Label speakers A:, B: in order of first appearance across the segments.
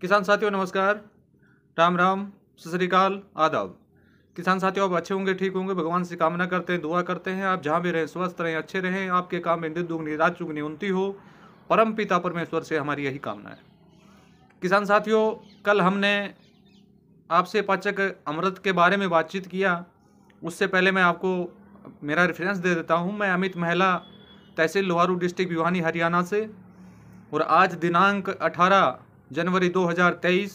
A: किसान साथियों नमस्कार राम राम सतरीकाल आदाब किसान साथियों आप अच्छे होंगे ठीक होंगे भगवान से कामना करते हैं दुआ करते हैं आप जहाँ भी रहें स्वस्थ रहें अच्छे रहें आपके काम में दिन दुग्नी रात चुगनी उन्नति हो परम पिता परमेश्वर से हमारी यही कामना है किसान साथियों कल हमने आपसे पाचक अमृत के बारे में बातचीत किया उससे पहले मैं आपको मेरा रेफरेंस दे देता हूँ मैं अमित महला तहसील लोहारू डिस्ट्रिक्ट भिवानी हरियाणा से और आज दिनांक अठारह जनवरी 2023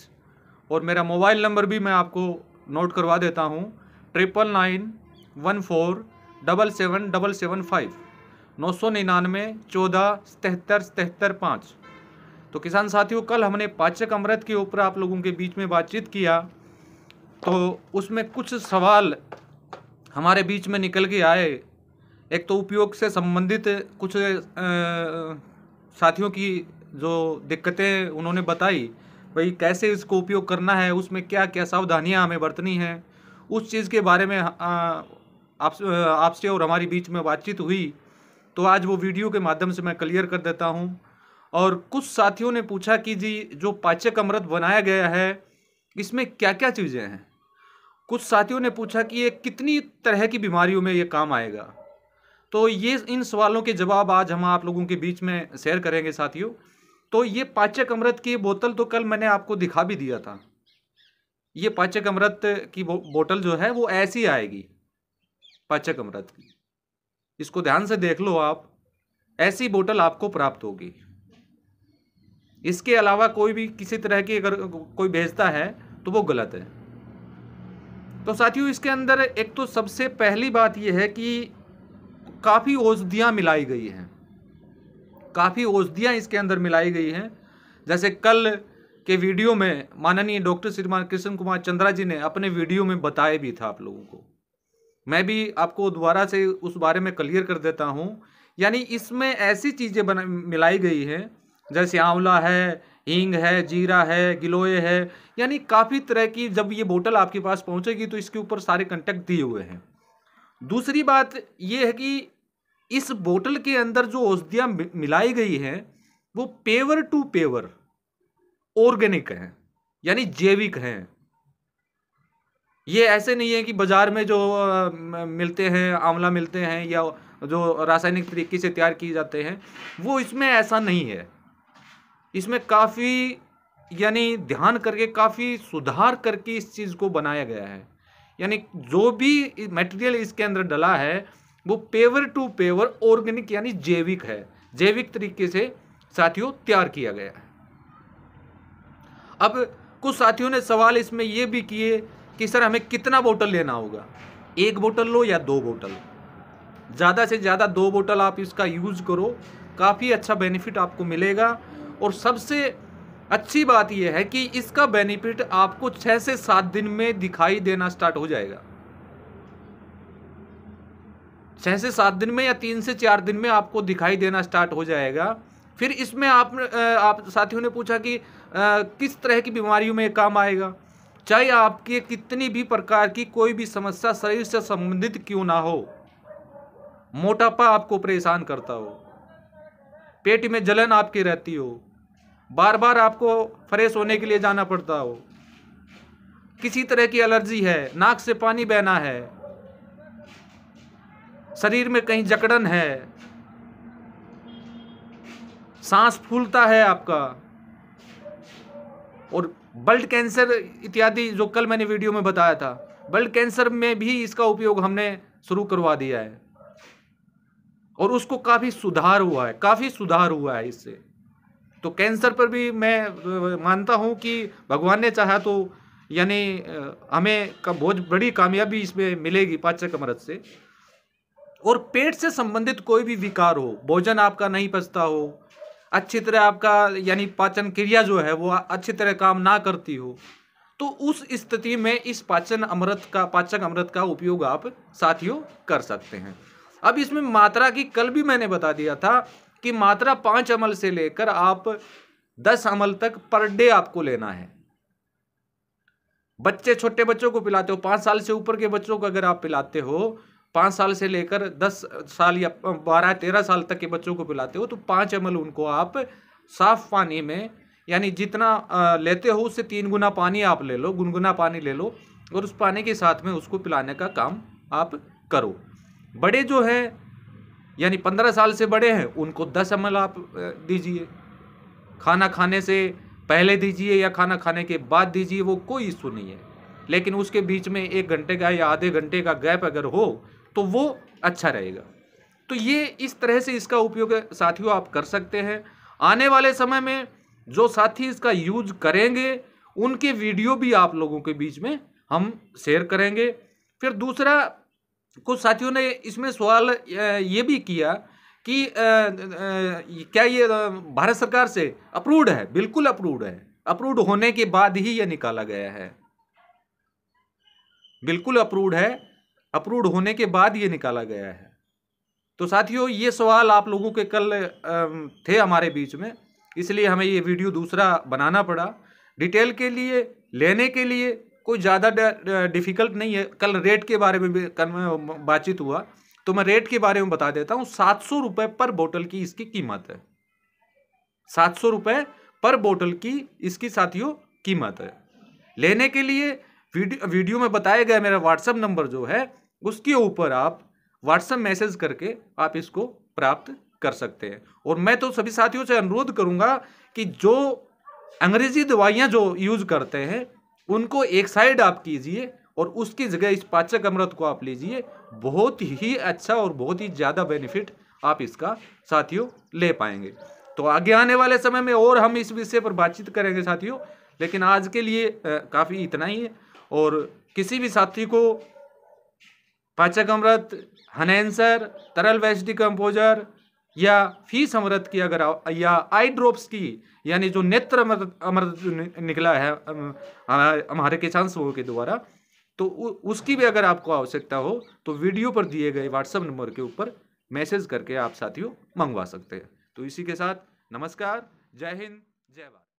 A: और मेरा मोबाइल नंबर भी मैं आपको नोट करवा देता हूँ triple nine one four double seven double seven five नौ सौ निन्यानवे चौदह तिहत्तर तिहत्तर पाँच तो किसान साथियों कल हमने पाचक अमृत के ऊपर आप लोगों के बीच में बातचीत किया तो उसमें कुछ सवाल हमारे बीच में निकल के आए एक तो उपयोग से संबंधित कुछ आ, साथियों की जो दिक्कतें उन्होंने बताई भाई कैसे इसको उपयोग करना है उसमें क्या क्या सावधानियाँ हमें बरतनी हैं उस चीज़ के बारे में आपसे आप और हमारी बीच में बातचीत हुई तो आज वो वीडियो के माध्यम से मैं क्लियर कर देता हूँ और कुछ साथियों ने पूछा कि जी जो पाचक अमृत बनाया गया है इसमें क्या क्या चीज़ें हैं कुछ साथियों ने पूछा कि ये कितनी तरह की बीमारियों में ये काम आएगा तो ये इन सवालों के जवाब आज हम आप लोगों के बीच में शेयर करेंगे साथियों तो ये पाचक अमृत की बोतल तो कल मैंने आपको दिखा भी दिया था ये पाचक अमृत की बो, बोतल जो है वो ऐसी आएगी पाचक अमृत की इसको ध्यान से देख लो आप ऐसी बोतल आपको प्राप्त होगी इसके अलावा कोई भी किसी तरह की अगर कोई भेजता है तो वो गलत है तो साथियों इसके अंदर एक तो सबसे पहली बात यह है कि काफ़ी औषधियाँ मिलाई गई हैं काफ़ी औषधियाँ इसके अंदर मिलाई गई हैं जैसे कल के वीडियो में माननीय डॉक्टर श्रीमान कृष्ण कुमार चंद्रा जी ने अपने वीडियो में बताया भी था आप लोगों को मैं भी आपको दोबारा से उस बारे में क्लियर कर देता हूँ यानी इसमें ऐसी चीज़ें बना मिलाई गई हैं जैसे आंवला है हींग है जीरा है गिलोय है यानी काफ़ी तरह की जब ये बोतल आपके पास पहुँचेगी तो इसके ऊपर सारे कंटेक्ट दिए हुए हैं दूसरी बात ये है कि इस बोतल के अंदर जो औषधियाँ मिलाई गई हैं वो पेवर टू पेवर ऑर्गेनिक हैं यानी जैविक हैं ये ऐसे नहीं है कि बाज़ार में जो मिलते हैं आंवला मिलते हैं या जो रासायनिक तरीके से तैयार किए जाते हैं वो इसमें ऐसा नहीं है इसमें काफ़ी यानी ध्यान करके काफ़ी सुधार करके इस चीज़ को बनाया गया है यानी जो भी मटेरियल इसके अंदर डला है वो पेवर टू पेवर ऑर्गेनिक यानी जैविक है जैविक तरीके से साथियों तैयार किया गया है अब कुछ साथियों ने सवाल इसमें ये भी किए कि सर हमें कितना बोतल लेना होगा एक बोतल लो या दो बोतल ज़्यादा से ज़्यादा दो बोतल आप इसका यूज़ करो काफ़ी अच्छा बेनिफिट आपको मिलेगा और सबसे अच्छी बात यह है कि इसका बेनिफिट आपको छः से सात दिन में दिखाई देना स्टार्ट हो जाएगा छः से सात दिन में या तीन से चार दिन में आपको दिखाई देना स्टार्ट हो जाएगा फिर इसमें आप आप साथियों ने पूछा कि आ, किस तरह की बीमारियों में काम आएगा चाहे आपकी कितनी भी प्रकार की कोई भी समस्या शरीर से संबंधित क्यों ना हो मोटापा आपको परेशान करता हो पेट में जलन आपकी रहती हो बार बार आपको फ्रेश होने के लिए जाना पड़ता हो किसी तरह की एलर्जी है नाक से पानी बहना है शरीर में कहीं जकड़न है सांस फूलता है आपका और ब्लड कैंसर इत्यादि जो कल मैंने वीडियो में बताया था ब्लड कैंसर में भी इसका उपयोग हमने शुरू करवा दिया है और उसको काफ़ी सुधार हुआ है काफ़ी सुधार हुआ है इससे तो कैंसर पर भी मैं मानता हूँ कि भगवान ने चाहा तो यानी हमें का बहुत बड़ी कामयाबी इसमें मिलेगी पाचक अमृत से और पेट से संबंधित कोई भी विकार हो भोजन आपका नहीं पचता हो अच्छी तरह आपका यानी पाचन क्रिया जो है वो अच्छी तरह काम ना करती हो तो उस स्थिति में इस पाचन अमृत का पाचक अमृत का उपयोग आप साथियों कर सकते हैं अब इसमें मात्रा की कल भी मैंने बता दिया था कि मात्रा पाँच अमल से लेकर आप दस अमल तक पर डे आपको लेना है बच्चे छोटे बच्चों को पिलाते हो पाँच साल से ऊपर के बच्चों को अगर आप पिलाते हो पाँच साल से लेकर दस साल या बारह तेरह साल तक के बच्चों को पिलाते हो तो पाँच एम उनको आप साफ पानी में यानी जितना लेते हो उससे तीन गुना पानी आप ले लो गुनगुना पानी ले लो और उस पानी के साथ में उसको पिलाने का काम आप करो बड़े जो है यानी पंद्रह साल से बड़े हैं उनको दस एम आप दीजिए खाना खाने से पहले दीजिए या खाना खाने के बाद दीजिए वो कोई इशू नहीं है लेकिन उसके बीच में एक घंटे का या आधे घंटे का गैप अगर हो तो वो अच्छा रहेगा तो ये इस तरह से इसका उपयोग साथियों आप कर सकते हैं आने वाले समय में जो साथी इसका यूज करेंगे उनके वीडियो भी आप लोगों के बीच में हम शेयर करेंगे फिर दूसरा कुछ साथियों ने इसमें सवाल ये भी किया कि आ, आ, क्या ये भारत सरकार से अप्रूव्ड है बिल्कुल अप्रूव्ड है अप्रूव्ड होने के बाद ही ये निकाला गया है बिल्कुल अप्रूव्ड है अप्रूव्ड होने के बाद ये निकाला गया है तो साथियों ये सवाल आप लोगों के कल थे हमारे बीच में इसलिए हमें ये वीडियो दूसरा बनाना पड़ा डिटेल के लिए लेने के लिए कोई ज़्यादा डिफ़िकल्ट नहीं है कल रेट के बारे में भी बातचीत हुआ तो मैं रेट के बारे में बता देता हूँ सात सौ रुपये पर बोतल की इसकी कीमत है सात सौ रुपये पर बोतल की इसकी साथियों कीमत है लेने के लिए वीडियो वीडियो में बताया गया मेरा व्हाट्सअप नंबर जो है उसके ऊपर आप व्हाट्सएप मैसेज करके आप इसको प्राप्त कर सकते हैं और मैं तो सभी साथियों से अनुरोध करूंगा कि जो अंग्रेजी दवाइयाँ जो यूज करते हैं उनको एक साइड आप कीजिए और उसकी जगह इस पाचक अमृत को आप लीजिए बहुत ही अच्छा और बहुत ही ज़्यादा बेनिफिट आप इसका साथियों ले पाएंगे तो आगे आने वाले समय में और हम इस विषय पर बातचीत करेंगे साथियों लेकिन आज के लिए काफ़ी इतना ही है और किसी भी साथी को पाचक अमृत हनेंसर तरल वेस्ट डिकम्पोजर या फीस अमृत की अगर या आई ड्रॉप्स की यानी जो नेत्र अमृत अमृत निकला है हमारे किसान समूह के द्वारा तो उसकी भी अगर आपको आवश्यकता हो तो वीडियो पर दिए गए व्हाट्सएप नंबर के ऊपर मैसेज करके आप साथियों मंगवा सकते हैं तो इसी के साथ नमस्कार जय हिंद जय भारत